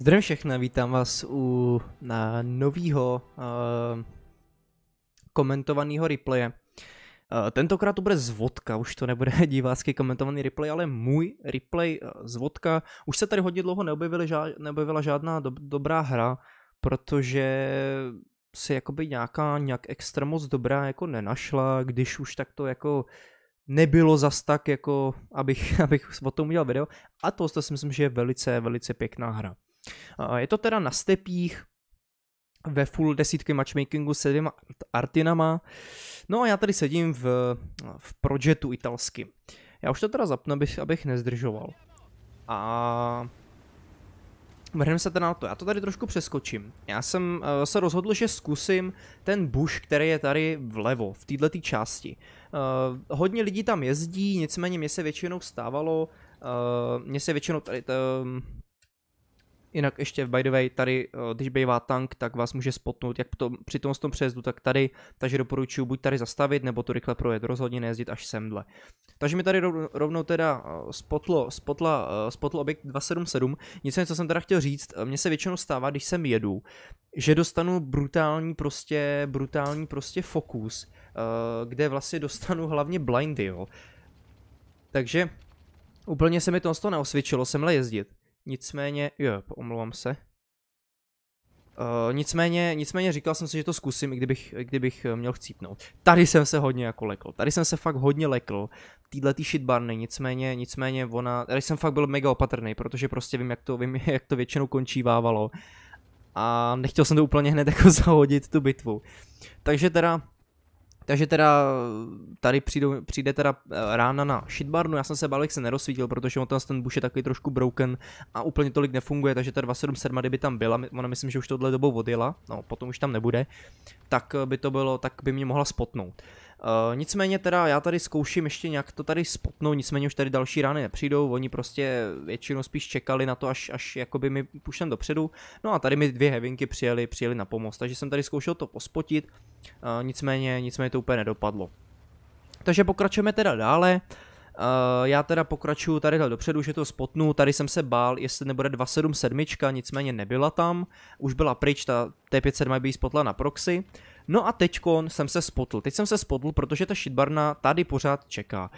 Zdravím všechny, vítám vás u na novýho uh, eh, komentovaného replaye. Uh, tentokrát to bude z vodka, už to nebude divácky komentovaný replay, ale můj replay eh, z vodka. Už se tady hodně dlouho žád, neobjevila žádná do, dobrá hra, protože se jakoby nějaká nějak extra moc dobrá jako nenašla, když už tak to jako nebylo zas tak jako, abych, abych o tom udělal video. A to si myslím, že je velice, velice pěkná hra. Je to teda na stepích, ve full desítky matchmakingu se dvěma artinama. No a já tady sedím v, v projetu italským. Já už to teda zapnu, abych, abych nezdržoval. A Vrhneme se teda na to, já to tady trošku přeskočím. Já jsem uh, se rozhodl, že zkusím ten buš, který je tady vlevo, v této části. Uh, hodně lidí tam jezdí, nicméně mě se většinou stávalo, uh, eh, mě se většinou tady, t, Jinak ještě by the way, tady, eh, když bývá tank, tak vás může spotnout jak to, při tom, tom přejezdu, tak tady, takže doporučuji buď tady zastavit, nebo to rychle projet, rozhodně nejezdit až semdle. Takže mi tady rovnou teda eh, spotlo, spotla, eh, spotlo objekt 277, nicméně, co jsem teda chtěl říct, mně se většinou stává, když sem jedu, že dostanu brutální prostě, brutální prostě fokus, kde vlastně dostanu hlavně blindy, jo. Takže úplně se mi to neosvědčilo semhle jezdit. Nicméně, jo, omlouvám se. Uh, nicméně, nicméně říkal jsem si, že to zkusím, i kdybych, kdybych eh, měl chcípnout. Tady jsem se hodně jako lekl. Tady jsem se fakt hodně lekl. Týhle tý shitbarny, nicméně, nicméně ona... Tady jsem fakt byl mega opatrný, protože prostě vím, jak to, vím, jak to většinou končívávalo. A nechtěl jsem to úplně hned jako zahodit tu bitvu. Takže teda takže teda tady přijde, přijde teda eh, rána na shitbarnu, já jsem se bál, jak se nerozsvítil, protože on ten, ten buš je takový trošku broken a úplně tolik nefunguje, takže ta 277 kdyby tam byla, ona myslím, že už tohle dobou odjela, no potom už tam nebude, tak eh, by to bylo, tak by mě mohla spotnout. Eh, nicméně teda já tady zkouším ještě nějak to tady spotnout, nicméně už tady další rány nepřijdou, oni prostě většinou spíš čekali na to, až, až jakoby mi pušem dopředu, no a tady mi dvě hevinky přijeli, přijeli na pomoc, takže jsem tady zkoušel to pospotit, uh, nicméně, nicméně to úplně nedopadlo. Takže pokračujeme teda dále, Uh, já teda pokračuju tady dopředu, že to spotnu, tady jsem se bál, jestli nebude 277, nicméně nebyla tam, už byla pryč, ta T507 by jí spotla na proxy. Uh, No a teď jsem se spotl. Teď jsem se spotl, protože ta šitbarna tady pořád čeká.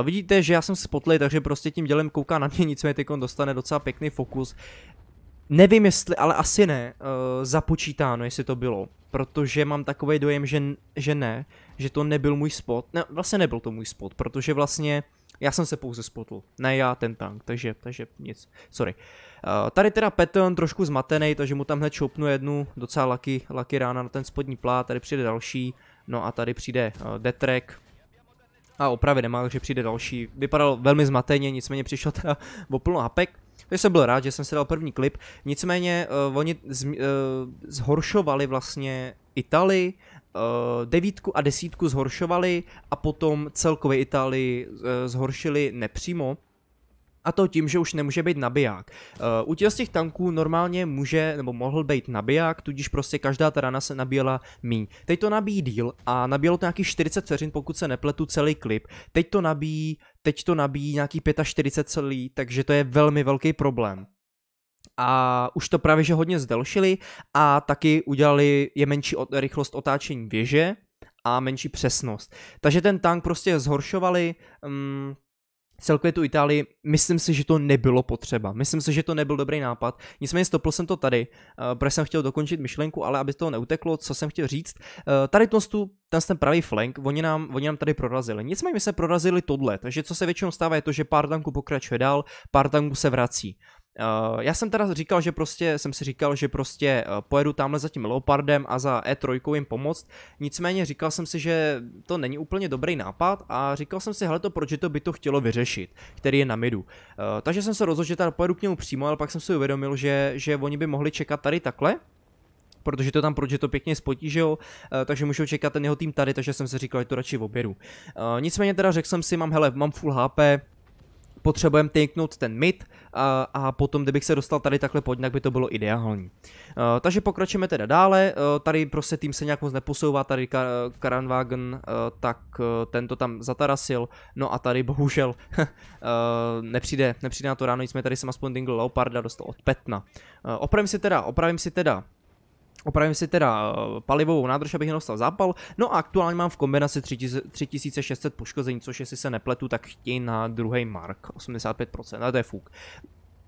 Uh, vidíte, že já jsem spotlý, takže prostě tím dělem kouká na mě, nicméně teď dostane docela pěkný fokus. Nevím jestli, ale asi ne, uh, započítáno, jestli to bylo, protože mám takový dojem, že, že ne, že to nebyl můj spot, ne, vlastně nebyl to můj spot, protože vlastně uh, já jsem se pouze spotl, ne já ten tank, takže, takže nic, sorry. Uh, tady teda Patton trošku zmatený, takže mu tam hned šoupnu jednu docela laky, laky rána na ten spodní plát, tady přijde další, no a tady přijde uh, Detrek, a opravy nemá, takže přijde další. Vypadal velmi zmateně, nicméně přišel teda o plno hapek. Takže jsem byl rád, že jsem si dal první klip. Nicméně uh, oni z, uh, zhoršovali vlastně Itali Eh, devítku a desítku zhoršovali a potom celkově Itálii eh, zhoršili nepřímo. A to tím, že už nemůže být nabiják. U těch eh, z těch tanků normálně může nebo mohl být nabiják, tudíž prostě každá ta rana se nabíjela míň. Teď to nabíjí díl a nabíjelo to nějakých 40 vteřin, pokud se nepletu celý klip. Teď to nabíjí, teď to nabíjí nějaký 45 celý, takže to je velmi velký problém a už to právě že hodně zdelšili a taky udělali je menší od, rychlost otáčení věže a menší přesnost. Takže ten tank prostě zhoršovali, um, celkově tu Itálii, myslím si, že to nebylo potřeba. Myslím si, že to nebyl dobrý nápad. Nicméně stopl jsem to tady, eh, protože jsem chtěl dokončit myšlenku, ale aby to neuteklo, co jsem chtěl říct. Eh, tady tu, ten, ten pravý flank, oni nám, oni nám tady prorazili. Nicméně my se prorazili tohle, takže co se většinou stává je to, že pár tanků pokračuje dál, pár tanků se vrací. Eh, já jsem teda říkal, že prostě, jsem si říkal, že prostě eh, pojedu tamhle za tím Leopardem a za E3 jim pomoct, nicméně říkal jsem si, že to není úplně dobrý nápad a říkal jsem si, hele to proč to by to chtělo vyřešit, který je na midu. Eh, takže jsem se rozhodl, že teda pojedu k němu přímo, ale pak jsem si uvědomil, že, že oni by mohli čekat tady takhle, protože to tam protože to pěkně spotí, že jo, takže můžu čekat ten jeho tým tady, takže jsem si říkal, že to radši oběru. Nicméně teda řekl jsem si, mám hele, mám full HP, potřebujeme tanknout ten mid a, a potom, kdybych se dostal tady takhle pod, tak by to bylo ideální. Uh, takže pokračujeme teda dále, uh, tady prostě tým se nějak moc neposouvá, tady Kar Karanwagen, uh, tak uh, ten to tam zatarasil, no a tady bohužel uh, nepřijde, nepřijde na to ráno, jsme tady jsem aspoň Dingle Leoparda dostal od Petna. Uh, opravím si teda, opravím si teda Opravím si teda eh, palivovou nádrž, abych dostal zápal. No a aktuálně mám v kombinaci 3600 poškození, což jestli se nepletu, tak chtějí na druhý mark. 85%, a to je fuk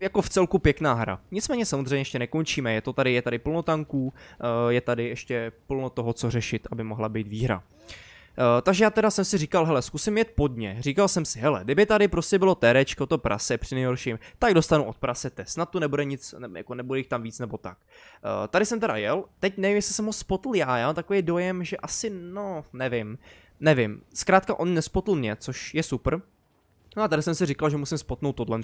jako v celku pěkná hra. Nicméně samozřejmě ještě nekončíme, je to tady, je tady plno tanků, eh, je tady ještě plno toho, co řešit, aby mohla být výhra. Eh, takže já teda jsem si říkal, hele, zkusím jet pod ně. Říkal jsem si, hele, kdyby tady prostě bylo terečko, to prase při nejhorším, tak dostanu od prase test. Snad tu nebude nic, ne, jako nebude jich tam víc nebo tak. Uh, tady jsem teda jel, teď nevím, jestli jsem ho spotl já, já mám takový dojem, že asi, no, nevím. Nevím, zkrátka on nespotl mě, což je super. No a tady jsem si říkal, že musím spotnout tohle.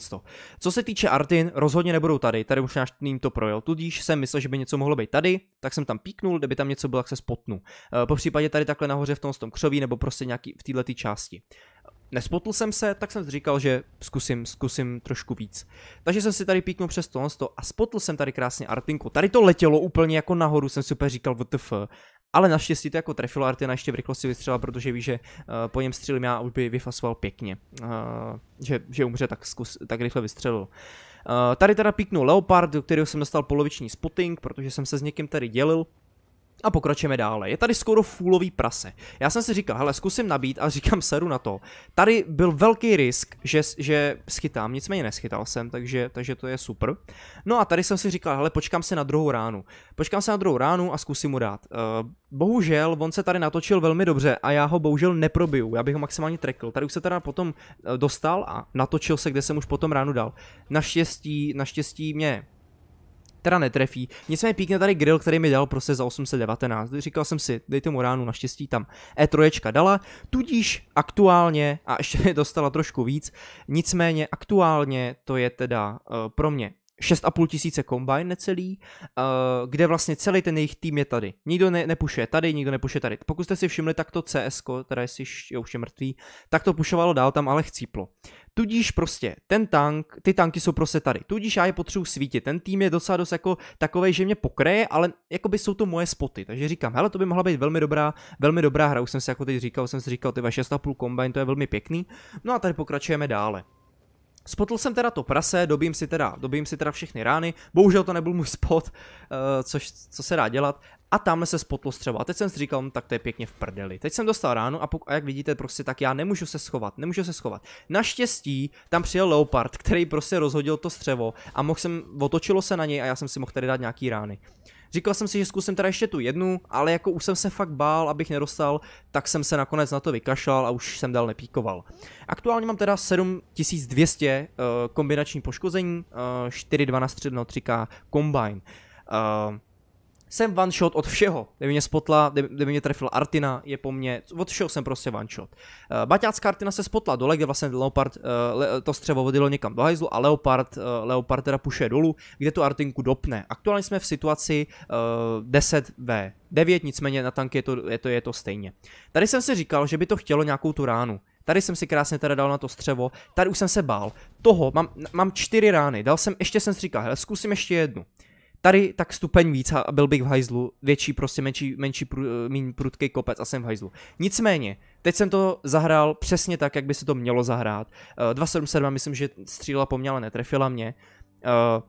Co se týče Artin, rozhodně nebudou tady, tady už náš tým to projel, tudíž jsem myslel, že by něco mohlo být tady, tak jsem tam píknul, kdyby tam něco bylo, tak se spotnu. Eh, po případě tady takhle nahoře v tom, tom křoví nebo prostě nějaký v této části. Nespotl jsem se, tak jsem říkal, že zkusím, zkusím trošku víc. Takže jsem si tady píknul přes tohle a spotl jsem tady krásně Artinku. Tady to letělo úplně jako nahoru, jsem si úplně říkal WTF. Ale naštěstí to jako trefilo, Artina ještě v rychlosti vystřela, protože ví, že eh, po něm střílím já a už by vyfasoval pěkně. Eh, že, že umře, tak, zkus, tak rychle vystřelil. Eh, tady teda píknu Leopard, do kterého jsem dostal poloviční spotting, protože jsem se s někým tady dělil. A pokračujeme dále. Je tady skoro fůlový prase. Já jsem si říkal, hele, zkusím nabít a říkám seru na to. Tady byl velký risk, že, že schytám, nicméně neschytal jsem, takže, takže to je super. No a tady jsem si říkal, hele, počkám se na druhou ránu. Počkám se na druhou ránu a zkusím mu dát. Uh, bohužel, on se tady natočil velmi dobře a já ho bohužel neprobiju, já bych ho maximálně trekl. Tady už se teda potom eh, dostal a natočil se, kde jsem už potom ránu dal. Naštěstí, naštěstí mě teda netrefí. Nicméně píkne tady grill, který mi dal prostě za 819. Říkal jsem si, dejte mu ránu, naštěstí tam E3 dala, tudíž aktuálně, a ještě dostala trošku víc, nicméně aktuálně to je teda uh, pro mě 6,5 tisíce kombajn necelý, eh, kde vlastně celý ten jejich tým je tady. Nikdo ne, nepušuje tady, nikdo nepušuje tady. Pokud jste si všimli, tak to CS, teda si je už je mrtvý, tak to pušovalo dál tam, ale chcíplo. Tudíž prostě ten tank, ty tanky jsou prostě tady. Tudíž já je potřebuji svítit. Ten tým je docela dost jako takový, že mě pokraje, ale jako by jsou to moje spoty. Takže říkám, hele, to by mohla být velmi dobrá, velmi dobrá hra. Už jsem si jako teď říkal, jsem si říkal, ty 6,5 kombajn, to je velmi pěkný. No a tady pokračujeme dále. Spotl jsem teda to prase, dobím si teda, dobím si teda všechny rány, bohužel to nebyl můj spot, eh, což, co se dá dělat, a tam se spotlo střeva. A teď jsem si říkal, no, tak to je pěkně v prdeli. Teď jsem dostal ránu a, a jak vidíte, prostě tak já nemůžu se schovat, nemůžu se schovat. Naštěstí tam přijel Leopard, který prostě rozhodil to střevo a mohl jsem, otočilo se na něj a já jsem si mohl tady dát nějaký rány. Uh, Říkal jsem si, že zkusím teda ještě tu jednu, ale jako už jsem se fakt bál, abych nedostal, tak jsem se nakonec na to vykašlal a už jsem dál nepíkoval. Aktuálně mám teda 7200 uh, eh, kombinační poškození, uh, 4, 12, 3, 3K combine. Uh, jsem one shot od všeho. Kdyby mě spotla, kdyby mě trefila Artina, je po mně, od všeho jsem prostě one shot. Eh, Baťácká Artina se spotla dole, kde vlastně Leopard eh, to střevo vodilo někam do hajzlu a Leopard, eh, Leopard teda pušuje dolů, kde tu Artinku dopne. Aktuálně jsme v situaci 10v. 9, nicméně na tanky je to, je, to, je to stejně. Tady jsem si říkal, že by to chtělo nějakou tu ránu. Tady jsem si krásně teda dal na to střevo, tady už jsem se bál. Toho, mám, mám čtyři rány, dal jsem, ještě jsem si říkal, hele, zkusím ještě jednu tady tak stupeň víc a byl bych v hajzlu, větší prostě, menší, menší prů, eh, mín prudký kopec a jsem v hajzlu. Nicméně, teď jsem to zahrál přesně tak, jak by se to mělo zahrát. Uh, eh, 277 myslím, že střílela po mě, ale netrefila mě. Uh,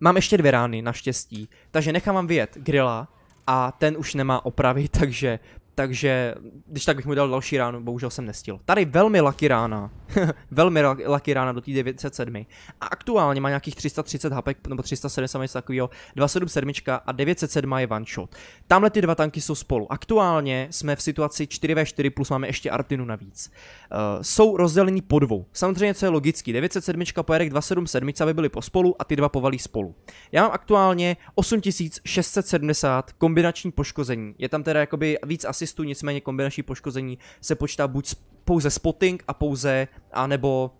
mám ještě dvě rány, naštěstí, takže nechám vám vyjet grilla a ten už nemá opravy, takže takže, když tak bych mu dal další ránu, bohužel jsem nestil. Tady velmi lucky rána. velmi lucky rána do té 907. A aktuálně má nějakých 330 hapek, nebo 370 něco takového. 277 a 907 je one shot. Tamhle ty dva tanky jsou spolu. Aktuálně jsme v situaci 4v4, plus máme ještě Artinu navíc. Uh, jsou rozdělení po dvou. Samozřejmě, co je logický. 907 pojede k 277, aby byly pospolu a ty dva povalí spolu. Já mám aktuálně 8670 kombinační poškození. Je tam teda jakoby víc asi asistů, nicméně kombinační poškození se počítá buď pouze spotting a pouze, anebo,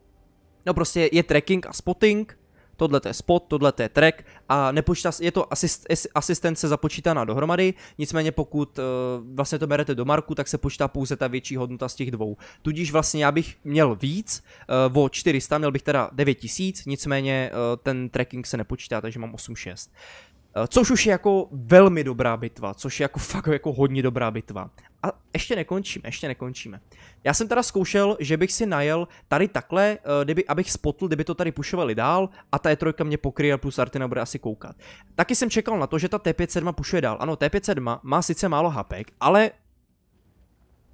no prostě je tracking a spotting, tohle je spot, tohle je track a nepočítá, je to asist, asistence započítaná dohromady, nicméně pokud uh, vlastně to berete do marku, tak se počítá pouze ta větší hodnota z těch dvou. Tudíž vlastně já bych měl víc, uh, o 400 měl bych teda 9000, nicméně uh, ten tracking se nepočítá, takže mám 86. Eh, což už je jako velmi dobrá bitva, což je jako fakt jako hodně dobrá bitva. A ještě nekončíme, ještě nekončíme. Já jsem teda zkoušel, že bych si najel tady takhle, eh, kdyby, abych spotl, kdyby to tady pušovali dál a ta E3 mě pokryje plus Artina bude asi koukat. Taky jsem čekal na to, že ta T57 pušuje dál. Ano, T57 má sice málo hapek, ale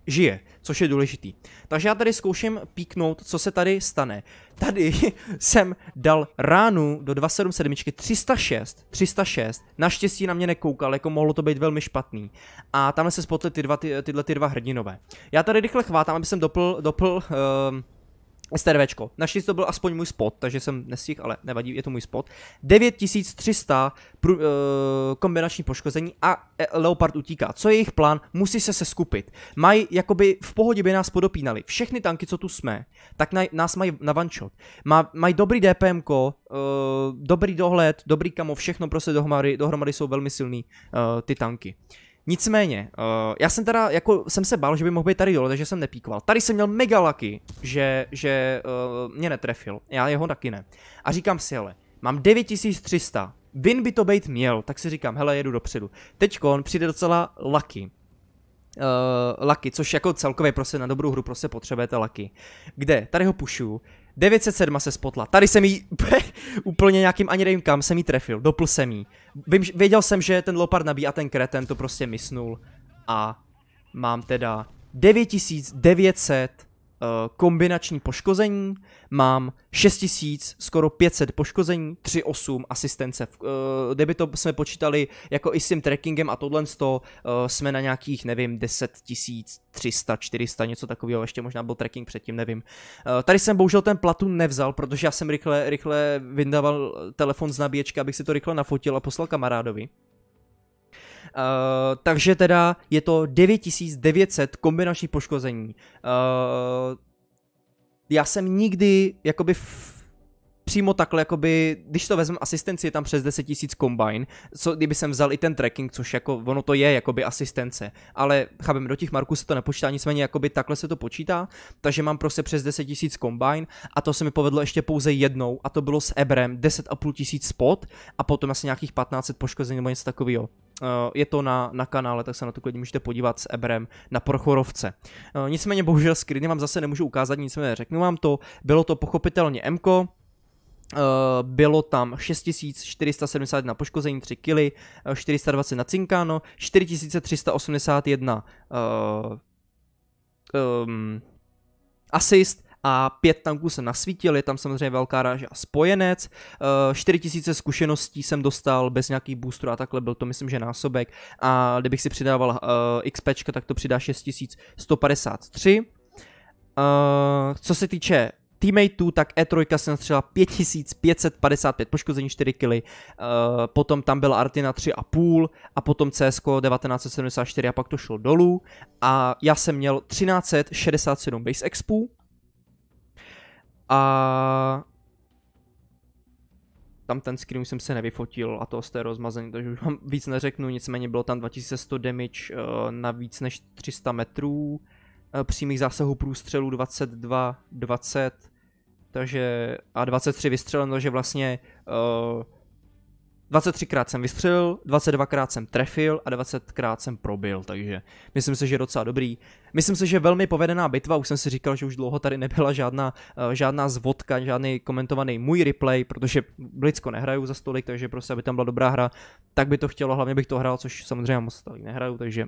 žije, což je důležitý. Takže já tady zkouším píknout, co se tady stane. Tady jsem dal ránu do 277, 306, 306, naštěstí na mě nekoukal, jako mohlo to být velmi špatný. A tam se spotly ty dva, ty, tyhle ty dva hrdinové. Já tady rychle chvátám, aby jsem dopl, dopl uh, STVčko. Naštěstí to byl aspoň můj spot, takže jsem nestihl, ale nevadí, je to můj spot. 9300 prů, uh, kombinační poškození a eh, Leopard utíká. Co je jejich plán? Musí se seskupit. Mají, jakoby v pohodě by nás podopínali. Všechny tanky, co tu jsme, tak na, nás mají na one shot. Má, mají dobrý DPM, uh, eh, dobrý dohled, dobrý kamo, všechno prostě dohromady, dohromady jsou velmi silný uh, ty tanky. Uh, Nicméně, uh, já jsem teda, jako jsem se bál, že by mohl být tady dole, takže jsem nepíkoval. Tady jsem měl mega laky, že, že uh, mě netrefil. Já jeho taky ne. A říkám si, ale, mám 9300. Vin by to být měl, tak si říkám, hele, jedu dopředu. on přijde docela laky uh, eh, laky, což jako celkově prostě na dobrou hru prostě potřebujete laky. Kde? Tady ho pušu. 907 se spotla. Tady jsem jí úplně nějakým ani nevím kam jsem jí trefil. Dopl jsem jí. Vím, věděl jsem, že ten lopard nabí a ten kreten to prostě mysnul. A mám teda 9900 Eh, kombinační poškození, mám 6000, skoro 500 poškození, 3,8 asistence. Eh, kdyby to jsme počítali jako i s tím trackingem a tohle toho, eh, jsme na nějakých, nevím, 10 300, 400, něco takového, ještě možná byl tracking předtím, nevím. Tady jsem bohužel ten platu nevzal, protože já jsem rychle, rychle vyndával telefon z nabíječky, abych si to rychle nafotil a poslal kamarádovi. Uh, takže teda je to 9900 kombinačních poškození. Uh, já jsem nikdy jakoby v, přímo takhle, jakoby, když to vezmu asistenci, je tam přes 10 tisíc combine, co kdyby jsem vzal i ten tracking, což jako, ono to je jakoby asistence, ale chápem, do těch marků se to nepočítá, nicméně jakoby takhle se to počítá, takže mám prostě přes 10 tisíc combine a to se mi povedlo ještě pouze jednou a to bylo s Ebrem 10,5 tisíc spot a potom asi nějakých 15 poškození nebo něco takového. Eh, je to na, na kanále, tak se na to klidně můžete podívat s Ebrem na Prochorovce. Eh, nicméně bohužel screeny vám zase nemůžu ukázat, nicméně řeknu vám to, bylo to pochopitelně Mko, eh, bylo tam 6471 poškození 3 kily, 420 na cinkáno, 4381 um, assist a pět tanků jsem nasvítil, je tam samozřejmě velká ráže a spojenec, 4000 eh, zkušeností jsem dostal bez nějakých boosterů a takhle, byl to myslím, že násobek a kdybych si přidával eh, XP, tak to přidá 6153. Eh, co se týče teammateů, tak E3 jsem střela 5555 poškození 4 kg, e, potom tam byla Artina 3,5 a potom CSK 1974 a pak to šlo dolů a já jsem měl 1367 base expů, a tam ten screen jsem se nevyfotil a to té rozmazení, takže už vám víc neřeknu, nicméně bylo tam 2100 damage eh, na víc než 300 metrů, eh, přímých zásahů průstřelů 22, 20, takže a 23 vystřelen, takže vlastně uh, 23krát jsem vystřelil, 22krát jsem trefil a 20krát jsem probil, takže myslím si, že je docela dobrý. Myslím si, že velmi povedená bitva, už jsem si říkal, že už dlouho tady nebyla žádná, eh, žádná zvodka, žádný komentovaný můj replay, protože Blicko nehraju za stolik, takže prostě, aby tam byla dobrá hra, tak by to chtělo, hlavně bych to hrál, což samozřejmě moc tady nehraju, takže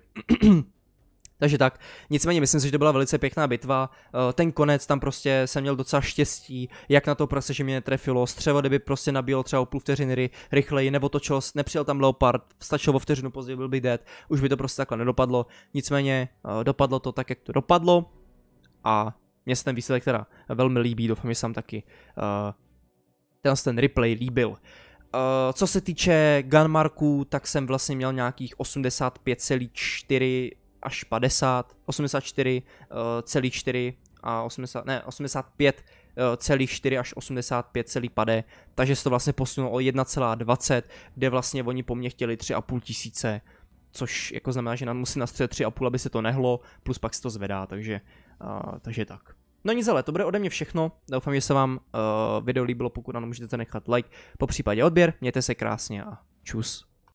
takže tak, nicméně myslím si, že to byla velice pěkná bitva, eh, ten konec tam prostě jsem měl docela štěstí, jak na to prostě, že mě netrefilo, střevo, kdyby prostě nabíl. třeba o půl vteřiny rychleji, nebo to čos, nepřijel tam Leopard, stačilo o vteřinu později, byl by dead, už by to prostě takhle nedopadlo, nicméně eh, dopadlo to tak, jak to dopadlo a mě se ten výsledek teda velmi líbí, doufám, že jsem taky uh, eh, ten, ten replay líbil. Uh, co se týče Gunmarku, tak jsem vlastně měl nějakých 85,4 až 50, 84 eh, celý 4 a 80, ne, 85 eh, celý 4 až 85 celý pade, takže se to vlastně posunulo o 1,20, kde vlastně oni po mně chtěli 3,5 tisíce, což jako znamená, že nám musí nastřelit 3,5, aby se to nehlo, plus pak se to zvedá, takže, uh, takže tak. No nic ale, to bude ode mě všechno, doufám, že se vám uh, video líbilo, pokud ano, můžete nechat like, po případě odběr, mějte se krásně a čus.